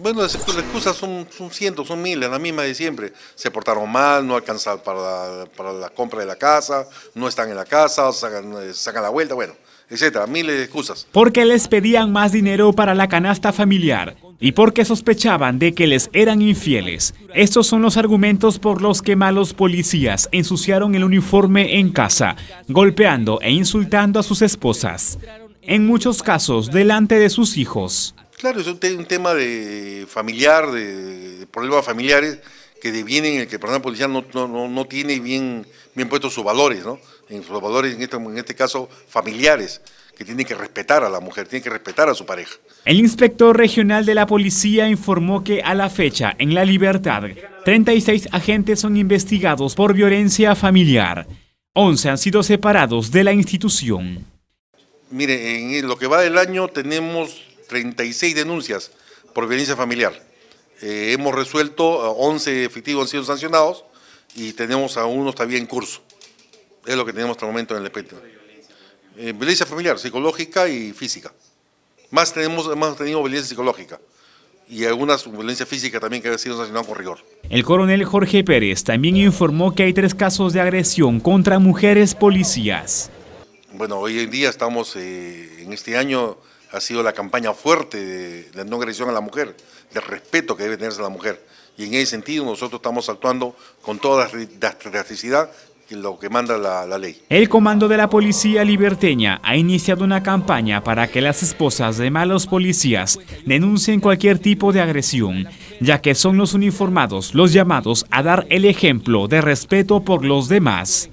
Bueno, las excusas son, cientos, son miles, la misma de siempre. Se portaron mal, no alcanzaron para, para la, compra de la casa, no están en la casa, sacan, eh, sacan la vuelta, bueno, etcétera, miles de excusas. Porque les pedían más dinero para la canasta familiar y porque sospechaban de que les eran infieles. Estos son los argumentos por los que malos policías ensuciaron el uniforme en casa, golpeando e insultando a sus esposas, en muchos casos delante de sus hijos. Claro, es un, tema de familiar, de, problemas familiares que devienen el que el personal policial no, tiene bien, bien puestos sus valores, ¿no? En sus valores, en este, en este caso, familiares que tienen que respetar a la mujer, tiene que respetar a su pareja. El inspector regional de la policía informó que a la fecha, en La Libertad, 36 agentes son investigados por violencia familiar. 11 han sido separados de la institución. Mire, en lo que va del año tenemos 36 denuncias por violencia familiar. Eh, hemos resuelto, 11 eh, efectivos han sido sancionados y tenemos a unos todavía en curso. Es lo que tenemos hasta el momento en el espectro. Eh, violencia familiar, psicológica y física. Más tenemos, hemos tenido violencia psicológica y algunas violencia física también que ha sido sancionado con rigor. El coronel Jorge Pérez también informó que hay tres casos de agresión contra mujeres policías. Bueno, hoy en día estamos, eh, en este año ha sido la campaña fuerte de no agresión a la mujer, del respeto que debe tenerse a la mujer. Y en ese sentido nosotros estamos actuando con toda la drasticidad lo que manda la, la, ley. El comando de la policía liberteña ha iniciado una campaña para que las esposas de malos policías denuncien cualquier tipo de agresión, ya que son los uniformados los llamados a dar el ejemplo de respeto por los demás.